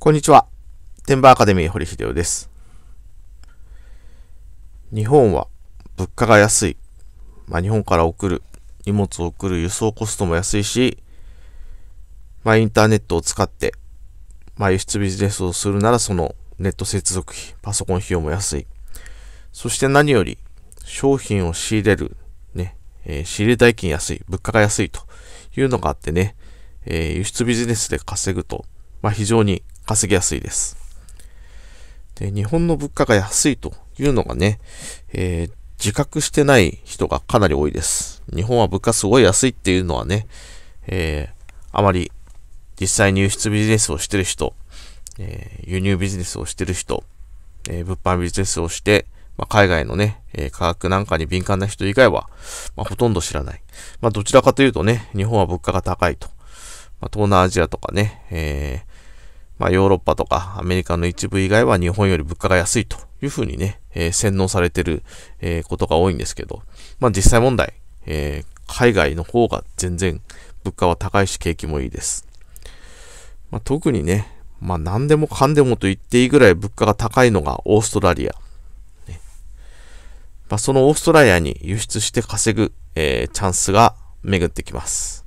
こんにちは。テンバーアカデミー堀秀夫です。日本は物価が安い。まあ、日本から送る、荷物を送る輸送コストも安いし、まあ、インターネットを使って、まあ、輸出ビジネスをするならそのネット接続費、パソコン費用も安い。そして何より、商品を仕入れる、ね、えー、仕入れ代金安い、物価が安いというのがあってね、えー、輸出ビジネスで稼ぐと、まあ、非常に稼ぎやすいです。で、日本の物価が安いというのがね、えー、自覚してない人がかなり多いです。日本は物価すごい安いっていうのはね、えー、あまり実際に輸出ビジネスをしてる人、えー、輸入ビジネスをしてる人、えー、物販ビジネスをして、まあ、海外のね、えー、価格なんかに敏感な人以外は、まあ、ほとんど知らない。まあ、どちらかというとね、日本は物価が高いと。まあ、東南アジアとかね、えー、まあ、ヨーロッパとかアメリカの一部以外は日本より物価が安いというふうにね、えー、洗脳されてる、えー、ことが多いんですけど、まあ、実際問題、えー、海外の方が全然物価は高いし景気もいいです。まあ、特にね、まあ、何でもかんでもと言っていいぐらい物価が高いのがオーストラリア。ね、まあ、そのオーストラリアに輸出して稼ぐ、えー、チャンスが巡ってきます。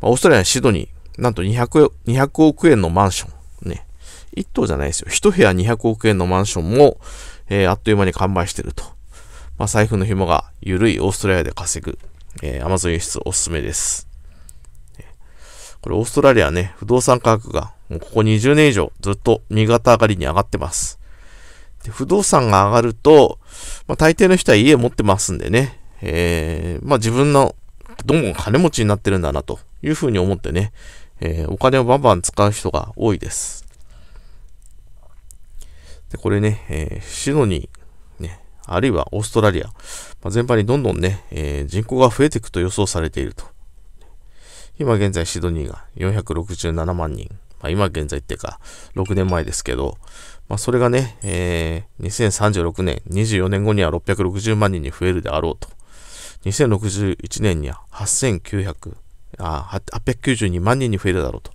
まオーストラリアのシドニー、なんと 200, 200億円のマンション。ね。1棟じゃないですよ。1部屋200億円のマンションも、えー、あっという間に完売してると。まあ、財布の紐が緩いオーストラリアで稼ぐ、えー、アマゾン輸出おすすめです。これオーストラリアね、不動産価格がもうここ20年以上ずっと右肩上がりに上がってます。で不動産が上がると、まあ、大抵の人は家持ってますんでね、えー、まあ自分のどんどん金持ちになってるんだなというふうに思ってね、えー、お金をバンバン使う人が多いです。で、これね、えー、シドニー、ね、あるいはオーストラリア、まあ、全般にどんどんね、えー、人口が増えていくと予想されていると。今現在シドニーが467万人。まあ、今現在っていうか、6年前ですけど、まあ、それがね、えー、2036年、24年後には660万人に増えるであろうと。2061年には8900、あ892万人に増えるだろうと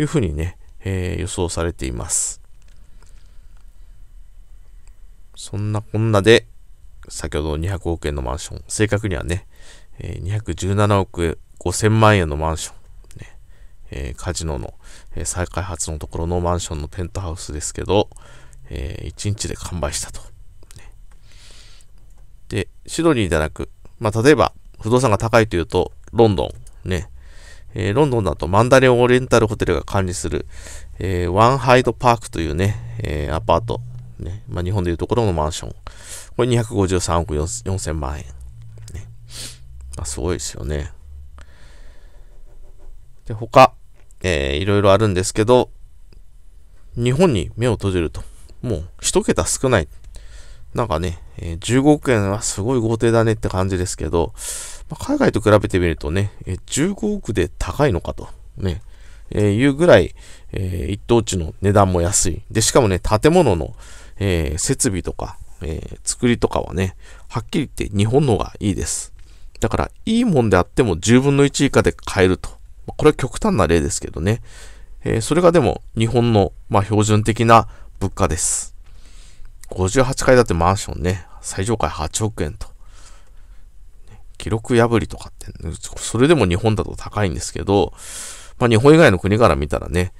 いうふうにね、えー、予想されています。そんなこんなで、先ほど200億円のマンション、正確にはね、えー、217億5000万円のマンション、ねえー、カジノの、えー、再開発のところのマンションのペントハウスですけど、えー、1日で完売したと、ね。で、シドニーではなく、まあ、例えば、不動産が高いというと、ロンドン、ね、えー、ロンドンだとマンダレンオリエンタルホテルが管理する、えー、ワンハイドパークというね、えー、アパート、ね、まあ、日本でいうところのマンション。これ253億4000万円。ね、まあ、すごいですよね。で、他、えー、いろいろあるんですけど、日本に目を閉じると、もう一桁少ない。なんかね、えー、15億円はすごい豪邸だねって感じですけど、まあ、海外と比べてみるとね、え15億で高いのかと、ね、えー、いうぐらい、えー、一等地の値段も安い。で、しかもね、建物の、えー、設備とか、えー、作りとかはね、はっきり言って日本のがいいです。だから、いいもんであっても10分の1以下で買えると。これは極端な例ですけどね。えー、それがでも日本の、まあ、標準的な物価です。58階建てマンションね、最上階8億円と。記録破りとかって、それでも日本だと高いんですけど、まあ日本以外の国から見たらね、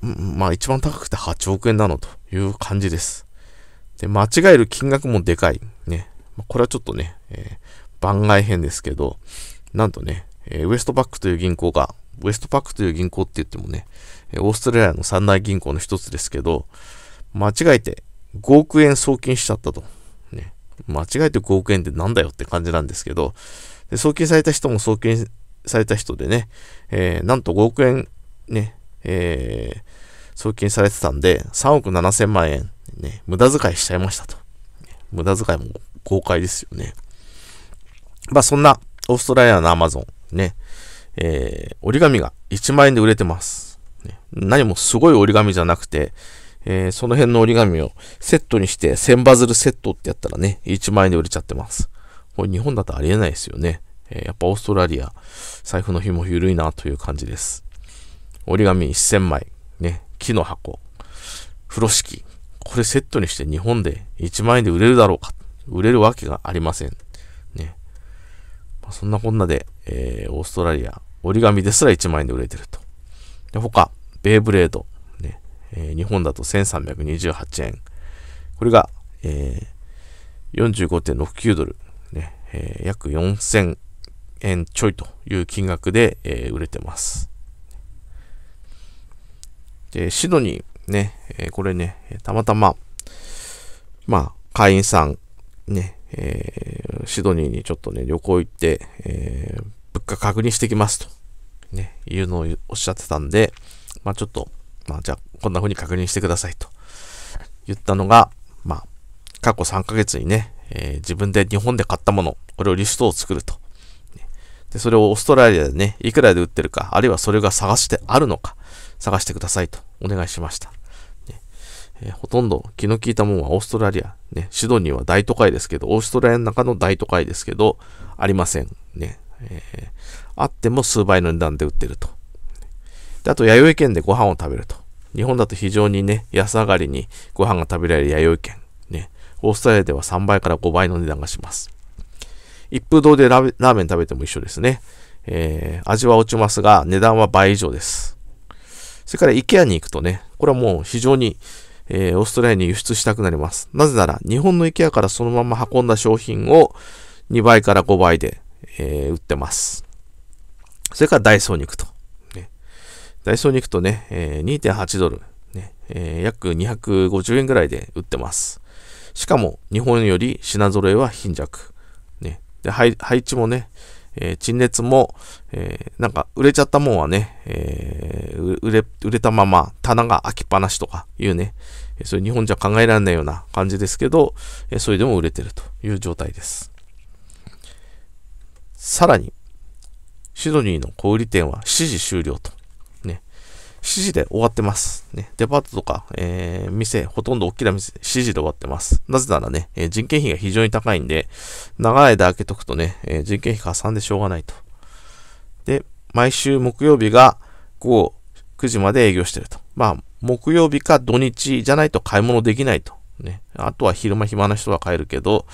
まあ一番高くて8億円なのという感じです。で、間違える金額もでかい。ね。これはちょっとね、えー、番外編ですけど、なんとね、えー、ウエストパックという銀行が、ウエストパックという銀行って言ってもね、オーストラリアの三大銀行の一つですけど、間違えて5億円送金しちゃったと間違えて5億円ってなんだよって感じなんですけど、で送金された人も送金された人でね、えー、なんと5億円ね、えー、送金されてたんで、3億7千万円、ね、無駄遣いしちゃいましたと。無駄遣いも豪快ですよね。まあそんな、オーストラリアのアマゾン、ね、えー、折り紙が1万円で売れてます。ね、何もすごい折り紙じゃなくて、えー、その辺の折り紙をセットにして、1000バズルセットってやったらね、1万円で売れちゃってます。これ日本だとありえないですよね。えー、やっぱオーストラリア、財布の紐緩いなという感じです。折り紙1000枚、ね、木の箱、風呂敷、これセットにして日本で1万円で売れるだろうか。売れるわけがありません。ね。まあ、そんなこんなで、えー、オーストラリア、折り紙ですら1万円で売れてると。で、他、ベイブレード、えー、日本だと1328円。これが、えー、45.69ドル、ねえー、約4000円ちょいという金額で、えー、売れてます。で、シドニーね、えー、これね、たまたま、まあ、会員さん、ね、えー、シドニーにちょっとね、旅行行って、えー、物価確認してきますと、ね、いうのをおっしゃってたんで、まあちょっと、まあ、じゃあ、こんな風に確認してくださいと言ったのが、まあ、過去3ヶ月にね、えー、自分で日本で買ったもの、これをリストを作ると。で、それをオーストラリアでね、いくらで売ってるか、あるいはそれが探してあるのか、探してくださいとお願いしました。ねえー、ほとんど気の利いたもんはオーストラリア、ね、シドニーは大都会ですけど、オーストラリアの中の大都会ですけど、ありません。ね。えー、あっても数倍の値段で売ってると。で、あと、弥生県でご飯を食べると。日本だと非常にね、安上がりにご飯が食べられる弥生県。ね、オーストラリアでは3倍から5倍の値段がします。一風堂でラーメン食べても一緒ですね。えー、味は落ちますが、値段は倍以上です。それから IKEA に行くとね、これはもう非常に、えー、オーストラリアに輸出したくなります。なぜなら、日本の IKEA からそのまま運んだ商品を2倍から5倍で、えー、売ってます。それからダイソーに行くと。ダイソーに行くとね、えー、2.8ドル、ねえー、約250円ぐらいで売ってます。しかも、日本より品揃えは貧弱。ね、で配置もね、えー、陳列も、えー、なんか売れちゃったもんはね、えー、売れ、売れたまま棚が開きっぱなしとかいうね、そういう日本じゃ考えられないような感じですけど、えそれでも売れてるという状態です。さらに、シドニーの小売店は7時終了と。7時で終わってます。ね、デパートとか、えー、店、ほとんど大きな店、7時で終わってます。なぜならね、えー、人件費が非常に高いんで、長い間開けとくとね、えー、人件費か算でしょうがないと。で、毎週木曜日が午後9時まで営業してると。まあ、木曜日か土日じゃないと買い物できないと。ね。あとは昼間暇な人は買えるけど、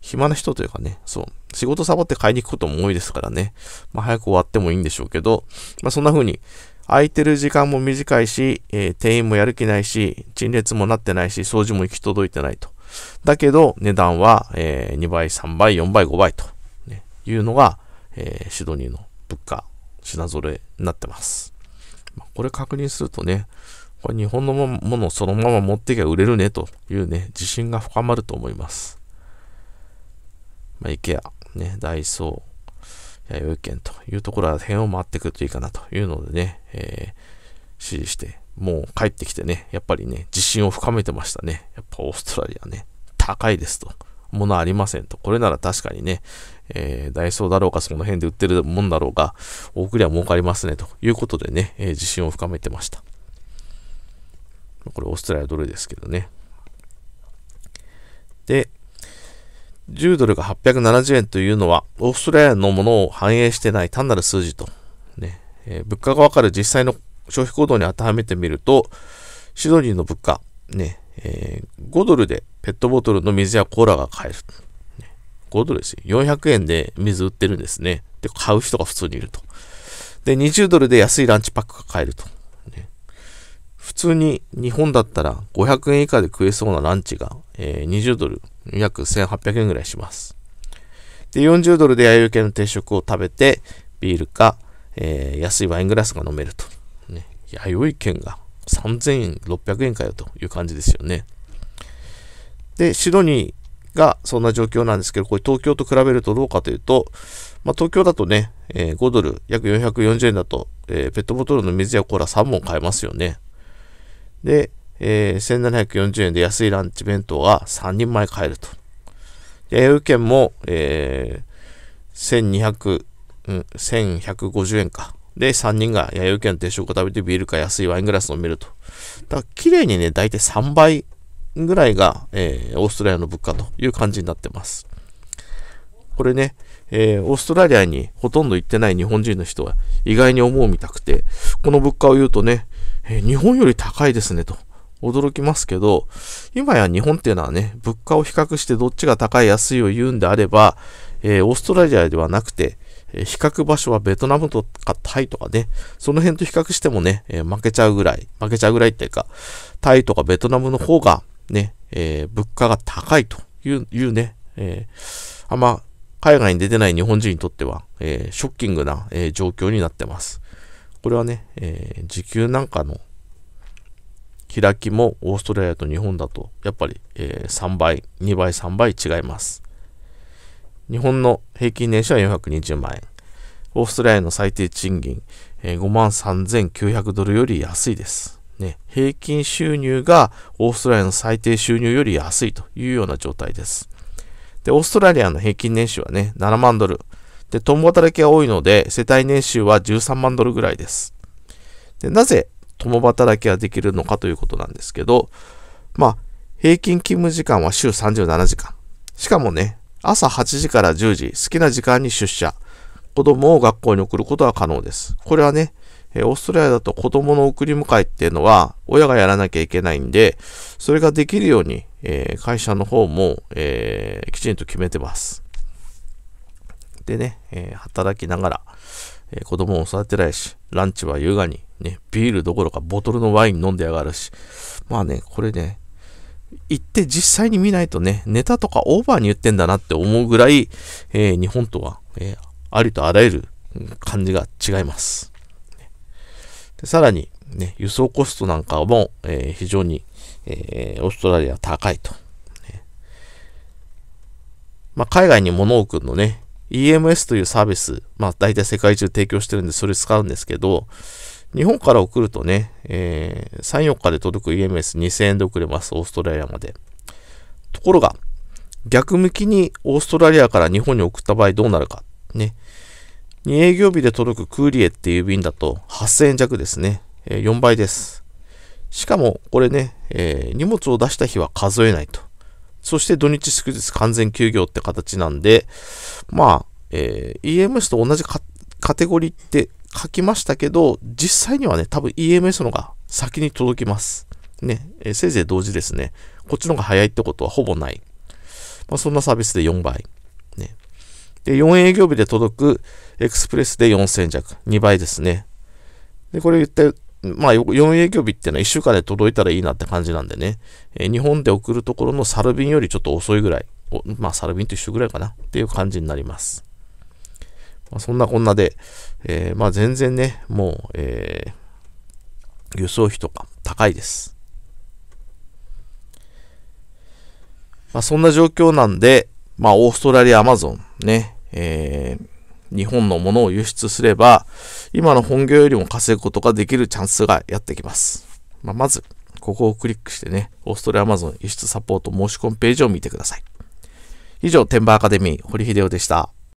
暇な人というかね、そう、仕事サボって買いに行くことも多いですからね。まあ、早く終わってもいいんでしょうけど、まあ、そんな風に、空いてる時間も短いし、えー、店員もやる気ないし、陳列もなってないし、掃除も行き届いてないと。だけど、値段は、えー、2倍、3倍、4倍、5倍と、ね、いうのが、えー、シドニーの物価、品揃えになってます。これ確認するとね、これ日本のものをそのまま持っていけば売れるねというね、自信が深まると思います。まあ、IKEA、ね、ダイソー、弥生県というところら辺を回ってくるといいかなというのでね、えー、指示して、もう帰ってきてね、やっぱりね、自信を深めてましたね。やっぱオーストラリアね、高いですと。ものありませんと。これなら確かにね、えー、ダイソーだろうか、その辺で売ってるもんだろうが、大くりゃ儲かりますね、ということでね、えー、自信を深めてました。これ、オーストラリアドルですけどね。で、10ドルが870円というのは、オーストラリアのものを反映してない単なる数字と、ねえー、物価がわかる実際の消費行動に当てはめてみると、シドニーの物価、ねえー、5ドルでペットボトルの水やコーラが買える。5ドルですよ。400円で水売ってるんですね。で、買う人が普通にいると。で、20ドルで安いランチパックが買えると。ね、普通に日本だったら500円以下で食えそうなランチが、えー、20ドル約1800円ぐらいします。で、40ドルで弥生系の定食を食べて、ビールか、えー、安いワイングラスが飲めると。ね、弥生券が3600円、600円かよという感じですよね。で、シドニーがそんな状況なんですけど、これ東京と比べるとどうかというと、まあ、東京だとね、えー、5ドル、約440円だと、えー、ペットボトルの水やコーラ3本買えますよね。で、えー、1740円で安いランチ弁当が3人前買えると。で、英雄券も、えー、1200、うん、1150円か。で、3人が弥生県定食を食べてビールか安いワイングラスを見ると。だから、綺麗にね、大体3倍ぐらいが、えー、オーストラリアの物価という感じになってます。これね、えー、オーストラリアにほとんど行ってない日本人の人は意外に思うみたくて、この物価を言うとね、えー、日本より高いですねと。驚きますけど、今や日本っていうのはね、物価を比較してどっちが高い安いを言うんであれば、えー、オーストラリアではなくて、えー、比較場所はベトナムとかタイとかね、その辺と比較してもね、えー、負けちゃうぐらい、負けちゃうぐらいっていうか、タイとかベトナムの方がね、えー、物価が高いといういうね、えー、あんま海外に出てない日本人にとっては、えー、ショッキングな、えー、状況になってます。これはね、えー、時給なんかの開きもオーストラリアと日本だと、やっぱり、え3倍、2倍、3倍違います。日本の平均年収は420万円。オーストラリアの最低賃金、え5万3900ドルより安いです。ね、平均収入がオーストラリアの最低収入より安いというような状態です。で、オーストラリアの平均年収はね、7万ドル。で、共働きが多いので、世帯年収は13万ドルぐらいです。で、なぜ共働きができるのかということなんですけど、まあ、平均勤務時間は週37時間。しかもね、朝8時から10時、好きな時間に出社。子供を学校に送ることは可能です。これはね、オーストラリアだと子供の送り迎えっていうのは親がやらなきゃいけないんで、それができるように、えー、会社の方も、えー、きちんと決めてます。でね、えー、働きながら、え子供を育てられし、ランチは優雅に、ね、ビールどころかボトルのワイン飲んでやがるし、まあね、これね、行って実際に見ないとね、ネタとかオーバーに言ってんだなって思うぐらい、えー、日本とは、えー、ありとあらゆる感じが違います。でさらに、ね、輸送コストなんかも、えー、非常に、えー、オーストラリア高いと。ね、まあ、海外に物を置くのね、EMS というサービス、まあ、大体世界中提供してるんで、それ使うんですけど、日本から送るとね、えー、3、4日で届く EMS2000 円で送れます、オーストラリアまで。ところが、逆向きにオーストラリアから日本に送った場合どうなるか。ね。2営業日で届くクーリエっていう便だと8000円弱ですね。えー、4倍です。しかも、これね、えー、荷物を出した日は数えないと。そして土日祝日完全休業って形なんで、まあ、えー、EMS と同じカテゴリーって書きましたけど、実際にはね、多分 EMS のが先に届きます。ね、えー、せいぜい同時ですね。こっちの方が早いってことはほぼない。まあ、そんなサービスで4倍。ね。で、4営業日で届くエクスプレスで4000弱。2倍ですね。で、これ言って、まあ、4営業日っていうのは1週間で届いたらいいなって感じなんでね。えー、日本で送るところのサルビンよりちょっと遅いぐらい。まあ、サルビンと一緒ぐらいかなっていう感じになります。まあ、そんなこんなで、えー、まあ全然ね、もう、えー、輸送費とか高いです。まあそんな状況なんで、まあオーストラリアアマゾンね、えー、日本のものを輸出すれば、今の本業よりも稼ぐことができるチャンスがやってきます。まあ、まず、ここをクリックしてね、オーストラリアアマゾン輸出サポート申し込みページを見てください。以上、天馬アカデミー、堀秀夫でした。